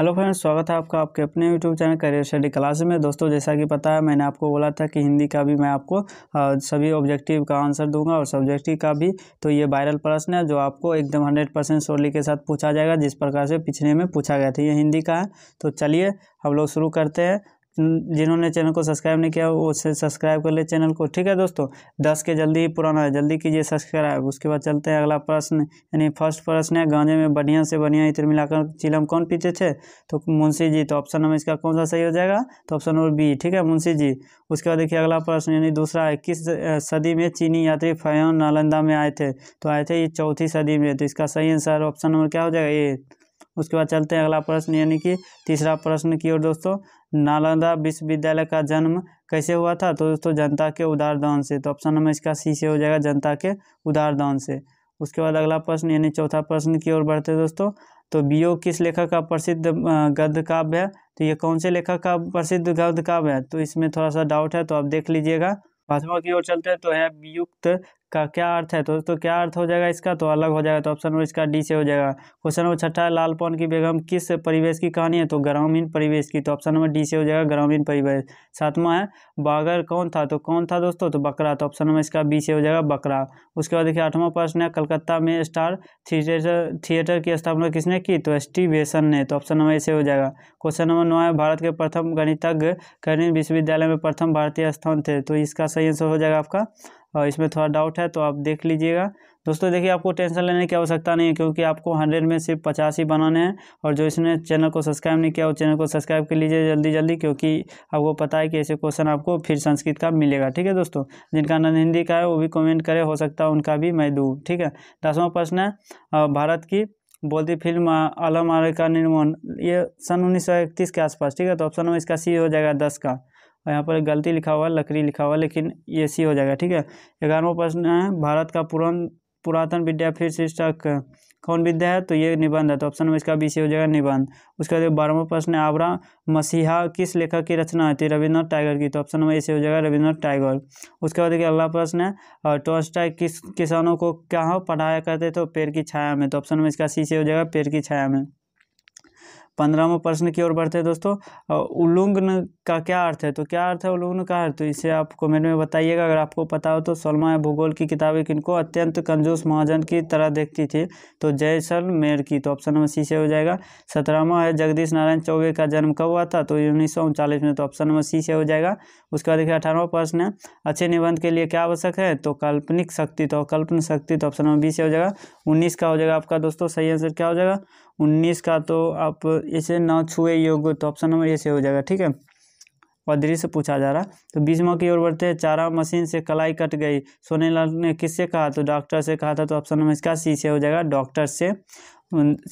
hello friends स्वागत है आपका आपके अपने YouTube channel career study class में दोस्तों जैसा कि पता है मैंने आपको बोला था कि हिंदी का भी मैं आपको सभी ऑब्जेक्टिव का आंसर दूंगा और सब्जेक्टिव का भी तो ये वायरल प्रश्न है जो आपको एकदम हंड्रेड परसेंट सोली के साथ पूछा जाएगा जिस प्रकार से पिछले में पूछा गया था ये हिंदी का है तो चलिए हम लोग शुरू करते हैं जिन्होंने चैनल को सब्सक्राइब नहीं किया वो सब्सक्राइब कर ले चैनल को ठीक है दोस्तों दस के जल्दी ही पुराना है जल्दी कीजिए सब्सक्राइब उसके बाद चलते हैं अगला प्रश्न यानी फर्स्ट प्रश्न है गांजे में बढ़िया से बढ़िया इतर मिलाकर चिलम कौन पीते थे तो मुंशी जी तो ऑप्शन नंबर इसका कौन सा सही हो जाएगा तो ऑप्शन नंबर बी ठीक है मुंशी जी उसके बाद देखिए अगला प्रश्न यानी दूसरा है किस सदी में चीनी यात्री फयान नालंदा में आए थे तो आए थे ये चौथी सदी में तो इसका सही आंसर ऑप्शन नंबर क्या हो जाएगा ए उसके बाद चलते हैं अगला प्रश्न यानी कि तीसरा प्रश्न की ओर दोस्तों नालंदा विश्वविद्यालय का जन्म कैसे हुआ था तो दोस्तों जनता के उदार दान से तो ऑप्शन नंबर इसका सी से हो जाएगा जनता के उदार दान से उसके बाद अगला प्रश्न यानी चौथा प्रश्न की ओर बढ़ते हैं दोस्तों तो बीओ किस लेखक का प्रसिद्ध गद्य काव्य है तो ये कौन से लेखक का प्रसिद्ध गद्य काव्य है तो इसमें थोड़ा सा डाउट है तो आप देख लीजिएगा पांचवा की ओर चलते हैं तो है वियुक्त का क्या अर्थ है दोस्तों तो क्या अर्थ हो जाएगा इसका तो अलग हो जाएगा तो ऑप्शन नंबर इसका डी से हो जाएगा क्वेश्चन नंबर छठा है लालपन की बेगम किस परिवेश की कहानी है तो ग्रामीण परिवेश की तो ऑप्शन नंबर डी से हो जाएगा ग्रामीण परिवेश सातवां है बागर कौन था तो कौन था दोस्तों तो बकरा तो ऑप्शन नंबर इसका बी से हो जाएगा बकरा उसके बाद देखिए आठवां प्रश्न है कलकत्ता में स्टार थिएटर थिएटर की स्थापना किसने की तो एस टी बेसन ने तो ऑप्शन नंबर ऐसे हो जाएगा क्वेश्चन नंबर नौ है भारत के प्रथम गणितज्ञ कर्निल विश्वविद्यालय में प्रथम भारतीय स्थान थे तो इसका सही आंसर हो जाएगा आपका और इसमें थोड़ा डाउट है तो आप देख लीजिएगा दोस्तों देखिए आपको टेंशन लेने की आवश्यकता नहीं है क्योंकि आपको हंड्रेड में सिर्फ पचास ही बनाने हैं और जो इसने चैनल को सब्सक्राइब नहीं किया वो चैनल को सब्सक्राइब कर लीजिए जल्दी जल्दी क्योंकि आपको पता है कि ऐसे क्वेश्चन आपको फिर संस्कृत का मिलेगा ठीक है दोस्तों जिनका नन हिंदी का है वो भी कॉमेंट करे हो सकता है उनका भी मैं दूँ ठीक है दसवां प्रश्न है भारत की बोलती फिल्म आलम आर का निर्माण ये सन उन्नीस के आसपास ठीक है तो ऑप्शन नंबर इसका सी हो जाएगा दस का और यहाँ पर गलती लिखा हुआ है लकड़ी लिखा हुआ लेकिन ये सी हो जाएगा ठीक है ग्यारहवा प्रश्न है भारत का पुरान पुरातन विद्या फिर शीर्षक कौन विद्या है तो ये निबंध है तो ऑप्शन में इसका बी सी हो जाएगा निबंध उसके बाद बारहवा प्रश्न है आवरा मसीहा किस लेखक की रचना है रविन्द्रनाथ टाइगर की तो ऑप्शन नंबर ए सी हो जाएगा रविन्द्रनाथ टाइगर उसके बाद देखिए अगला प्रश्न है और टॉस्टाई किस किसानों को क्या पढ़ाया करते तो पेड़ की छाया में तो ऑप्शन में इसका सी सी हो जाएगा पेड़ की छाया में पंद्रहवा प्रश्न की ओर बढ़ते हैं दोस्तों उलुंग का क्या अर्थ है तो क्या अर्थ है उलुंग का अर्थ तो इसे आप कमेंट में बताइएगा अगर आपको पता हो तो सलमा भूगोल की किताबें किनको अत्यंत कंजूस महाजन की तरह देखती थी तो जैसलमेर की तो ऑप्शन नंबर सी से हो जाएगा सत्रहवा है जगदीश नारायण चौबे का जन्म कब हुआ था तो उन्नीस में तो ऑप्शन नंबर सी से हो जाएगा उसके बाद देखिए अठारहवा प्रश्न है अच्छे निबंध के लिए क्या आवश्यक है तो काल्पनिक शक्ति तो कल्पन शक्ति तो ऑप्शन नंबर बी से हो जाएगा उन्नीस का हो जाएगा आपका दोस्तों सही आंसर क्या हो जाएगा उन्नीस का तो आप इसे ना छुए योग तो ऑप्शन नंबर ऐसे हो जाएगा ठीक है और दृश्य पूछा जा रहा तो बीसवा की ओर बढ़ते हैं चारा मशीन से कलाई कट गई सोनेलाल ने किससे कहा तो डॉक्टर से कहा था तो ऑप्शन नंबर इसका सी से हो जाएगा डॉक्टर से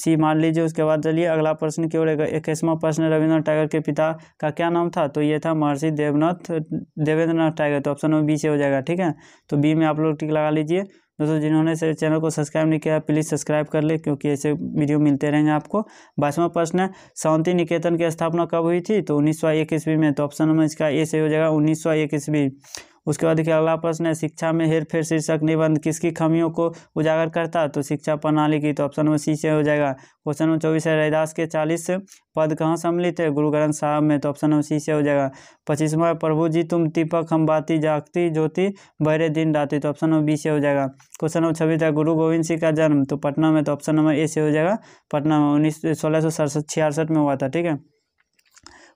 सी मान लीजिए उसके बाद चलिए अगला प्रश्न की ओर इक्कीसवा प्रश्न रविन्द्रनाथ टाइगर के पिता का क्या नाम था तो ये था महर्षि देवनाथ देवेंद्रनाथ टाइगर तो ऑप्शन नंबर बी से हो जाएगा ठीक है तो बी में आप लोग टिक लगा लीजिए दोस्तों जिन्होंने चैनल को सब्सक्राइब नहीं किया प्लीज़ सब्सक्राइब कर ले क्योंकि ऐसे वीडियो मिलते रहेंगे आपको बाईसवा प्रश्न है शांति निकेतन की स्थापना कब हुई थी तो उन्नीस सौ ईस्वी में तो ऑप्शन नंबर इसका ए से हो जाएगा उन्नीस सौ ईस्वी उसके बाद देखिए अगला प्रश्न है शिक्षा में हेर फेर शीर्षक निबंध किसकी खमियों को उजागर करता है तो शिक्षा प्रणाली की तो ऑप्शन नंबर सी से हो जाएगा क्वेश्चन नंबर चौबीस है रैदास के चालीस पद कहाँ सम्मिलित है गुरु ग्रंथ साहब में तो ऑप्शन नंबर सी से हो जाएगा पच्चीसवा प्रभु जी तुम दीपक हम बाती जागती ज्योति बहरे दिन राति तो ऑप्शन नंबर बी से हो जाएगा क्वेश्चन नंबर छब्बीस है गुरु गोविंद सिंह का जन्म तो पटना में तो ऑप्शन नंबर ए से हो जाएगा पटना में उन्नीस सोलह सौ छियासठ में हुआ था ठीक है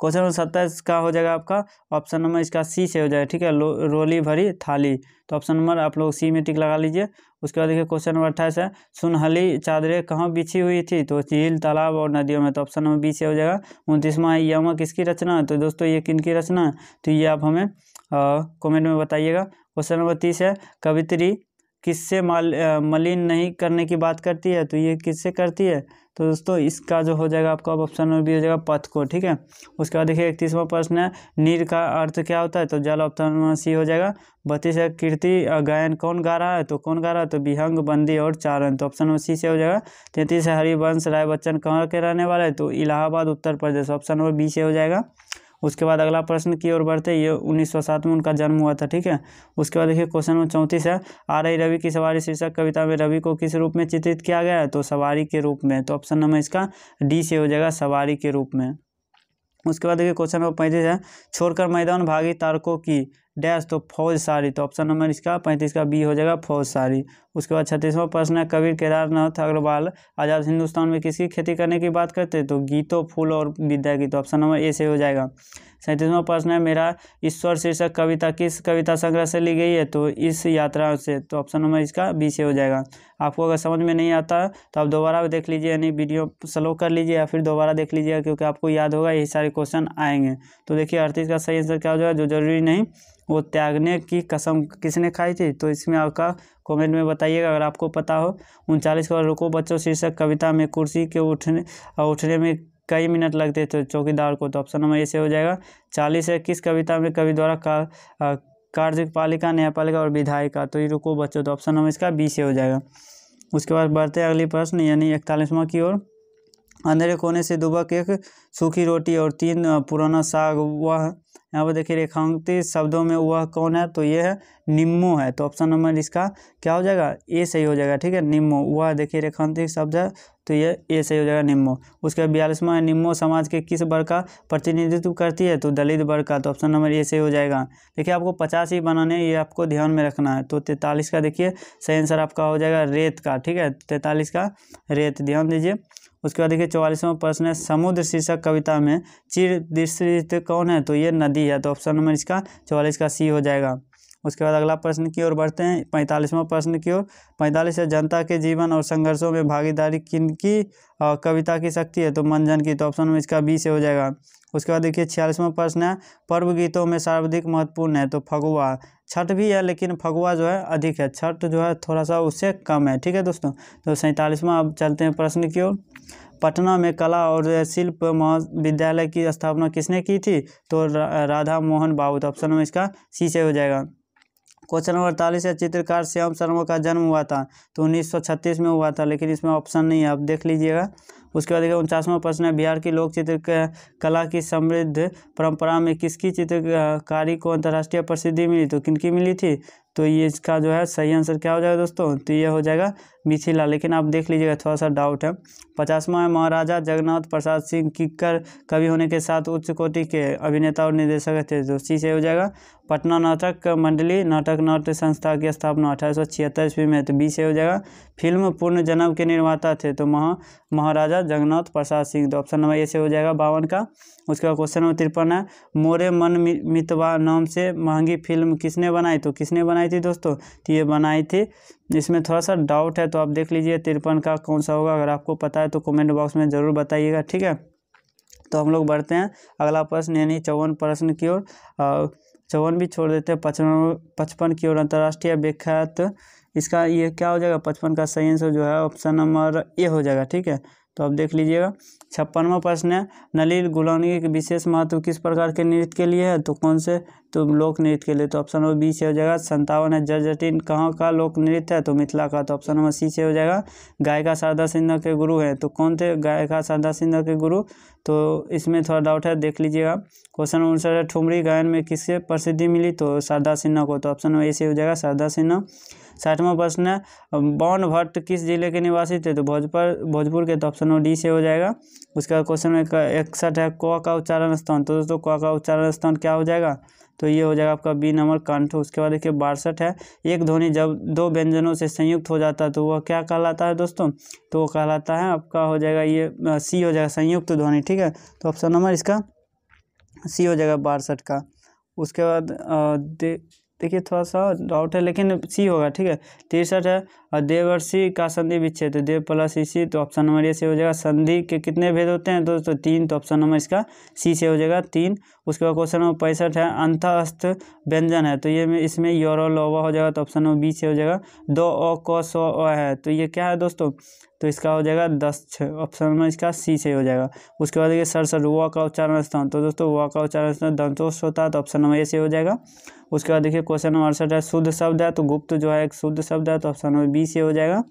क्वेश्चन नंबर सत्ताईस का हो जाएगा आपका ऑप्शन नंबर इसका सी से हो जाएगा ठीक है रोली भरी थाली तो ऑप्शन नंबर आप लोग सी में टिक लगा लीजिए उसके बाद देखिए क्वेश्चन नंबर अट्ठाईस है सुनहली चादरें कहाँ बिछी हुई थी तो झील तालाब और नदियों में तो ऑप्शन नंबर बी से हो जाएगा उनतीसवा है यमा किसकी रचना है तो दोस्तों ये किन की रचना है तो ये आप हमें कॉमेंट में बताइएगा क्वेश्चन नंबर तीस है कवित्री किससे माल मलिन नहीं करने की बात करती है तो ये किससे करती है तो दोस्तों इसका जो हो जाएगा आपका ऑप्शन नंबर बी हो जाएगा पथ को ठीक है उसके बाद देखिए इकतीसवा प्रश्न है नीर का अर्थ क्या होता है तो जल ऑप्शन नंबर सी हो जाएगा बत्तीस है कीर्ति गायन कौन गा रहा है तो कौन गा रहा है तो बिहंग बंदी और चारण तो ऑप्शन नंबर सी से हो जाएगा तैंतीस है हरिवंश राय बच्चन कहाँ के रहने वाले तो Allahabad Uttar Pradesh option number B से हो जाएगा उसके बाद अगला प्रश्न की ओर बढ़ते ये उन्नीस में उनका जन्म हुआ था ठीक है उसके बाद देखिए क्वेश्चन नंबर चौंतीस है आ रही रवि की सवारी शीर्षक कविता में रवि को किस रूप में चित्रित किया गया है तो सवारी के रूप में तो ऑप्शन नंबर इसका डी से हो जाएगा सवारी के रूप में उसके बाद देखिए क्वेश्चन नंबर पैंतीस है छोड़कर मैदान भागी तारकों की डैश तो फौज सारी तो ऑप्शन नंबर इसका पैंतीस का बी हो जाएगा फौज सारी उसके बाद छत्तीसवां प्रश्न है कबीर केदारनाथ अग्रवाल आज़ाद हिंदुस्तान में किसकी खेती करने की बात करते तो गीतों फूल और विद्या की तो ऑप्शन नंबर ए से हो जाएगा सैंतीसवां प्रश्न है मेरा ईश्वर शीर्षक कविता किस कविता संग्रह से ली गई है तो इस यात्रा से तो ऑप्शन नंबर इसका बी से हो जाएगा आपको अगर समझ में नहीं आता तो आप दोबारा देख लीजिए यानी वीडियो स्लो कर लीजिए या फिर दोबारा देख लीजिएगा क्योंकि आपको याद होगा यही सारे क्वेश्चन आएंगे तो देखिए अड़तीस का सही आंसर क्या हो जाएगा जो जरूरी नहीं वो त्यागने की कसम किसने खाई थी तो इसमें आपका कमेंट में बताइएगा अगर आपको पता हो उनचालीस करोड़ रुको बच्चों शीर्षक कविता में कुर्सी के उठने उठने में कई मिनट लगते थे चौकीदार को तो ऑप्शन नंबर ऐसे हो जाएगा चालीस है किस कविता में कवि द्वारा का कार्यपालिका न्यायपालिका और विधायिका तो ये रुको बच्चों तो ऑप्शन नंबर इसका बी से हो जाएगा उसके बाद बढ़ते अगली प्रश्न यानी इकतालीसवा की ओर अंधेरे कोने से दुबक एक सूखी रोटी और तीन पुराना साग वह यहाँ पर देखिए रेखांकित शब्दों में वह कौन है तो ये है निम्मो है तो ऑप्शन नंबर इसका क्या हो जाएगा ए सही हो जाएगा ठीक है निम्मो वह देखिए रेखांकित शब्द है तो ये ए सही हो जाएगा निम्मो उसके बाद बयालीसवा है निम्मो समाज के किस वर्ग का प्रतिनिधित्व करती है तो दलित वर्ग का तो ऑप्शन नंबर ए सही हो जाएगा देखिए आपको पचास ही बनाने ये आपको ध्यान में रखना है तो तैंतालीस का देखिए सही आंसर आपका हो जाएगा रेत का ठीक है तैंतालीस का रेत ध्यान दीजिए उसके बाद देखिए चौवालीसवां प्रश्न है समुद्र शीर्षक कविता में चिर दृष्टि कौन है तो ये नदी है तो ऑप्शन नंबर इसका चौवालीस का सी हो जाएगा उसके बाद अगला प्रश्न की ओर बढ़ते हैं पैंतालीसवां प्रश्न की ओर पैंतालीस है जनता के जीवन और संघर्षों में भागीदारी किन और कविता की शक्ति है तो मंजन की तो ऑप्शन में इसका बी से हो जाएगा उसके बाद देखिए छियालीसवां प्रश्न है पर्व गीतों में सर्वाधिक महत्वपूर्ण है तो फगुआ छठ भी है लेकिन फगुआ जो है अधिक है छठ जो है थोड़ा सा उससे कम है ठीक है दोस्तों तो सैंतालीसवां अब चलते हैं प्रश्न की ओर पटना में कला और शिल्प महाविद्यालय की स्थापना किसने की थी तो राधा मोहन बाबू तो ऑप्शन में इसका सी से हो जाएगा क्वेश्चन नंबर अड़तालीस है चित्रकार श्याम शर्मा का जन्म हुआ था तो 1936 में हुआ था लेकिन इसमें ऑप्शन नहीं है आप देख लीजिएगा उसके बाद देखिए उनचासवां प्रश्न है बिहार की लोक चित्र कला की समृद्ध परंपरा में किसकी चित्रकारी को अंतर्राष्ट्रीय प्रसिद्धि मिली तो किनकी मिली थी तो ये इसका जो है सही आंसर क्या हो जाएगा दोस्तों तो ये हो जाएगा मिथिला लेकिन आप देख लीजिएगा थोड़ा सा डाउट है पचासवा है महाराजा जगन्नाथ प्रसाद सिंह किक्कर कवि होने के साथ उच्च कोटि के अभिनेता और निर्देशक थे जो सी से हो जाएगा पटना नाटक मंडली नाटक नाट्य संस्था की स्थापना अठारह सौ छिहत्तर ईस्वी में तो बी से हो जाएगा फिल्म पूर्ण जन्म के निर्माता थे तो महा महाराजा जगन्नाथ प्रसाद सिंह तो ऑप्शन नंबर ए से हो जाएगा बावन का उसके बाद क्वेश्चन नंबर तिरपन है मोरे मन मितवा नाम से महंगी फिल्म किसने बनाई तो किसने बनाई थी दोस्तों तो ये बनाई थी इसमें थोड़ा सा डाउट है तो आप देख लीजिए तिरपन का कौन सा होगा अगर आपको पता है तो कमेंट बॉक्स में ज़रूर बताइएगा ठीक है तो हम लोग बढ़ते हैं अगला प्रश्न यानी चौवन प्रश्न की ओर चौवन भी छोड़ देते हैं पचपन पचपन की ओर अंतर्राष्ट्रीय विख्यात इसका ये क्या हो जाएगा पचपन का सही आंसर जो है ऑप्शन नंबर ए हो जाएगा ठीक है तो आप देख लीजिएगा छप्पनवा प्रश्न है नलील गुलानी के विशेष महत्व किस प्रकार के नृत्य के लिए है तो कौन से तो लोक नृत्य के लिए तो ऑप्शन नंबर बी से हो जाएगा संतावन है जट जटिन कहाँ का लोक नृत्य है तो मिथिला का तो ऑप्शन नंबर सी से हो जाएगा गायिका शारदा सिन्हा के गुरु हैं तो कौन थे गायिका शारदा सिन्हा के गुरु तो इसमें थोड़ा डाउट है देख लीजिएगा क्वेश्चन नंबर उनसठ है ठुमरी गायन में किससे प्रसिद्धि मिली तो शारदा सिन्हा को तो ऑप्शन नंबर ए से हो जाएगा शारदा सिन्हा साठवां प्रश्न है बौन भट्ट किस जिले के निवासी थे तो भोजपुर भोजपुर के तो ऑप्शन नंबर डी से हो जाएगा उसके बाद क्वेश्चन में इकसठ है क का उच्चारण स्थान तो दोस्तों क का उच्चारण स्थान क्या हो जाएगा तो ये हो जाएगा आपका बी नंबर कंठ उसके बाद देखिए बासठ है एक ध्वनि जब दो व्यंजनों से संयुक्त हो जाता है तो वह क्या कहलाता है दोस्तों तो वो कहलाता है आपका हो जाएगा ये सी हो जाएगा संयुक्त ध्वनि ठीक है तो ऑप्शन नंबर इसका सी हो जाएगा बासठ का उसके बाद देखिए थोड़ा सा डाउट है लेकिन सी होगा ठीक है तिरसठ है और देव और सी का संधि विच्छेद तो देव प्लस इसी तो ऑप्शन नंबर ये से हो जाएगा संधि के कितने भेद होते हैं दोस्तों तो तीन तो ऑप्शन नंबर इसका सी से हो जाएगा तीन उसके बाद क्वेश्चन नंबर पैंसठ है अंतस्थ व्यंजन है तो ये में इसमें योर लोवा हो जाएगा तो ऑप्शन नंबर बी से हो जाएगा दो ओ क स अ है तो ये क्या है दोस्तों तो इसका हो जाएगा दस छः ऑप्शन में इसका सी से हो जाएगा उसके बाद देखिए सर सर व का उच्चारण स्थान तो दोस्तों व का उच्चारण स्थान दंतोष होता है तो ऑप्शन नंबर ए से हो जाएगा उसके बाद देखिए क्वेश्चन नंबर अड़सठ है शुद्ध शब्द है तो गुप्त जो है एक शुद्ध शब्द है तो ऑप्शन नंबर बी से हो जाएगा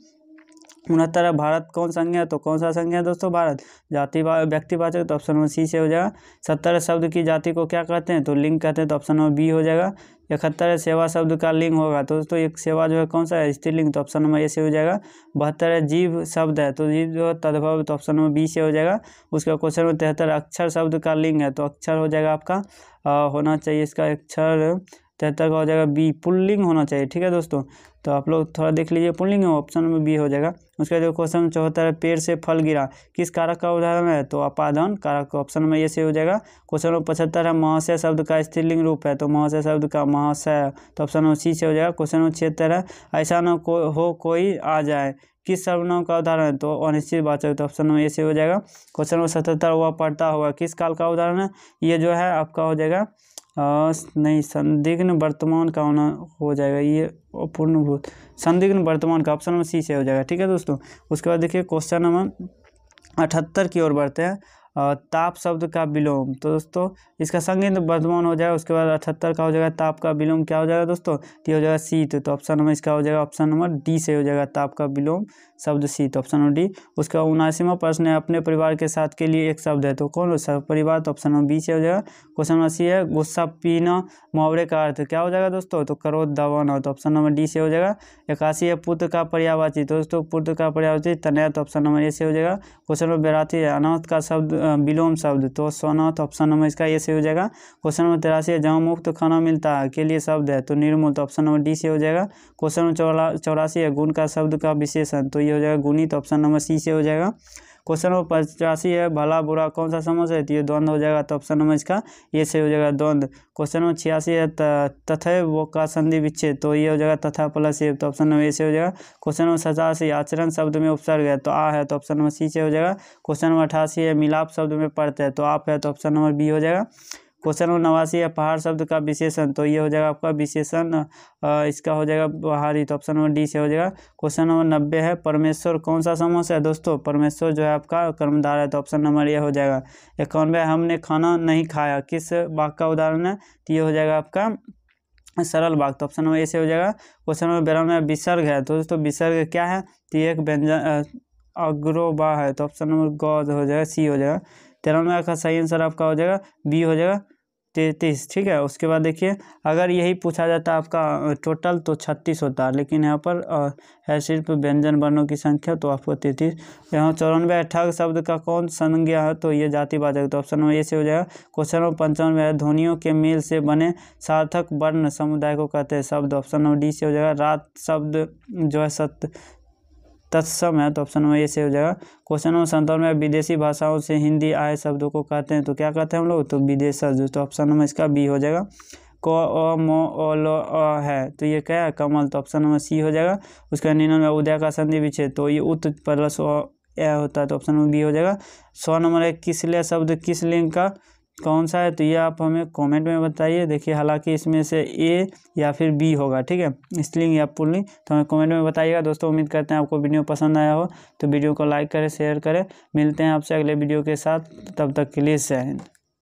उनहत्तर है भारत कौन संज्ञा है तो कौन सा संज्ञा है दोस्तों भारत जाति व्यक्तिवाचक तो ऑप्शन नंबर सी से हो जाएगा सत्तर शब्द की जाति को क्या कहते हैं तो लिंग कहते हैं तो ऑप्शन नंबर बी हो जाएगा इकहत्तर है सेवा शब्द का लिंग होगा तो दोस्तों एक सेवा जो है कौन सा है स्त्रीलिंग तो ऑप्शन नंबर ए से हो जाएगा बहत्तर है जीव शब्द है तो जीव जो है तद्भव तो ऑप्शन नंबर बी से हो जाएगा उसका क्वेश्चन नंबर तिहत्तर अक्षर शब्द का लिंग है तो अक्षर हो जाएगा आपका होना चाहिए इसका अक्षर तिहत्तर का हो जाएगा बी पुल्लिंग होना चाहिए ठीक है दोस्तों तो आप लोग थोड़ा देख लीजिए पुल्लिंग ऑप्शन में बी हो जाएगा उसके जो क्वेश्चन चौहत्तर है पेड़ से फल गिरा किस कारक का उदाहरण है तो अपादान कारक ऑप्शन में ये सही हो जाएगा क्वेश्चन नंबर पचहत्तर है महाशय शब्द का स्त्रीलिंग रूप है तो महाशय शब्द का महाशय तो ऑप्शन नंबर सी से हो जाएगा क्वेश्चन नंबर छिहत्तर है ऐसा न को, हो कोई आ जाए किस सर्वनाम का उदाहरण है तो अनिश्चित बात है तो ऑप्शन नंबर ए से हो जाएगा क्वेश्चन नंबर सतहत्तर हुआ पढ़ता हुआ किस काल का उदाहरण है ये जो है आपका हो जाएगा नहीं संदिग्न वर्तमान का होना हो जाएगा ये पूर्णभूत संदिग्न वर्तमान का ऑप्शन नंबर सी से हो जाएगा ठीक है दोस्तों उसके बाद देखिए क्वेश्चन नंबर अठहत्तर की ओर बढ़ते हैं ताप शब्द का विलोम तो दोस्तों इसका संगीत वर्धमान हो जाएगा उसके बाद अठहत्तर का हो जाएगा ताप का विलोम क्या हो जाएगा दोस्तों ये हो जाएगा शीत तो ऑप्शन तो नंबर इसका हो जाएगा ऑप्शन नंबर डी से हो जाएगा ताप का विलोम शब्द शीत ऑप्शन नंबर डी उसका उनासीवा प्रश्न है अपने परिवार के साथ के लिए एक शब्द है तो कौन सब परिवार तो ऑप्शन नंबर बी से हो जाएगा क्वेश्चन नंबर सी है गुस्सा पीना मुहावरे का अर्थ क्या हो जाएगा दोस्तों तो करोध दबाना तो ऑप्शन नंबर डी से हो जाएगा इक्यासी है पुत्र का पर्यावाची तो दोस्तों पुत्र का पर्यावाची तनया तो ऑप्शन नंबर ए से हो जाएगा क्वेश्चन नंबर बेराती है अनाथ का शब्द विलोम शब्द तो सोनाथ ऑप्शन नंबर इसका ये से हो जाएगा क्वेश्चन नंबर तिरासी है जहाँ मुफ्त खाना मिलता है के लिए शब्द है तो निर्मूल तो ऑप्शन नंबर डी से हो जाएगा क्वेश्चन नंबर चौरासी है गुण का शब्द का विशेषण तो ये हो जाएगा गुणित ऑप्शन नंबर सी से हो जाएगा क्वेश्चन नंबर पचासी है भला बुरा कौन सा समझ है तो ये द्वंद्व हो जाएगा तो ऑप्शन नंबर इसका ये सही हो जाएगा द्वंद्व क्वेश्चन नंबर छियासी है तथय वो का संधि विच्छेद तो ये हो जाएगा तथा प्लस ये तो ऑप्शन नंबर ए से हो जाएगा क्वेश्चन नंबर सतासी आचरण शब्द में उपसर्ग है तो आ है तो ऑप्शन नंबर सी से हो जाएगा क्वेश्चन नंबर अठासी है मिलाप शब्द में पढ़ते है तो आप है तो ऑप्शन नंबर बी हो जाएगा क्वेश्चन नंबर नवासी है पहाड़ शब्द का विशेषण तो ये हो जाएगा आपका विशेषण इसका हो जाएगा पहाड़ी तो ऑप्शन नंबर डी से हो जाएगा क्वेश्चन नंबर नब्बे है परमेश्वर कौन सा समोसा है दोस्तों परमेश्वर जो है आपका कर्मधार है तो ऑप्शन नंबर ये हो जाएगा इक्यानवे हमने खाना नहीं खाया किस बाघ का उदाहरण है तो ये हो जाएगा आपका सरल बाग तो ऑप्शन नंबर ए से हो जाएगा क्वेश्चन नंबर बिरानवे विसर्ग है तो दोस्तों विसर्ग क्या है तो एक व्यंजन अग्रोबा है तो ऑप्शन नंबर गौ हो जाएगा सी हो जाएगा तिरानवे का सही आंसर आपका हो जाएगा बी हो जाएगा तैतीस ठीक है उसके बाद देखिए अगर यही पूछा जाता आपका टोटल तो छत्तीस होता लेकिन यहाँ पर है सिर्फ व्यंजन वर्णों की संख्या तो आपको तैतीस यहाँ चौरानवे अठाग शब्द का कौन संज्ञा है तो ये जाति बाधक तो ऑप्शन नंबर ए से हो जाएगा क्वेश्चन नंबर पंचानवे है ध्वनियों के मेल से बने सार्थक वर्ण समुदाय को कहते हैं शब्द ऑप्शन नंबर डी से हो जाएगा रात शब्द जो है सत्य तत्सम है तो ऑप्शन नंबर ए से हो जाएगा क्वेश्चन नंबर सत्तावन में विदेशी भाषाओं से हिंदी आए शब्दों को कहते हैं तो क्या कहते हैं हम लोग तो शब्द तो ऑप्शन नंबर इसका बी हो जाएगा क अ म अ ल अ है तो ये क्या है कमल तो ऑप्शन नंबर सी हो जाएगा उसका निन्यानवे उदय का संधि विच्छेद तो ये उत्त प्लस ए होता है तो ऑप्शन नंबर बी हो जाएगा सौ नंबर है किस शब्द किस लिंग का कौन सा है तो ये आप हमें कमेंट में बताइए देखिए हालांकि इसमें से ए या फिर बी होगा ठीक है स्लिंग या पुलिंग तो हमें कमेंट में बताइएगा दोस्तों उम्मीद करते हैं आपको वीडियो पसंद आया हो तो वीडियो को लाइक करें शेयर करें मिलते हैं आपसे अगले वीडियो के साथ तब तक के लिए जय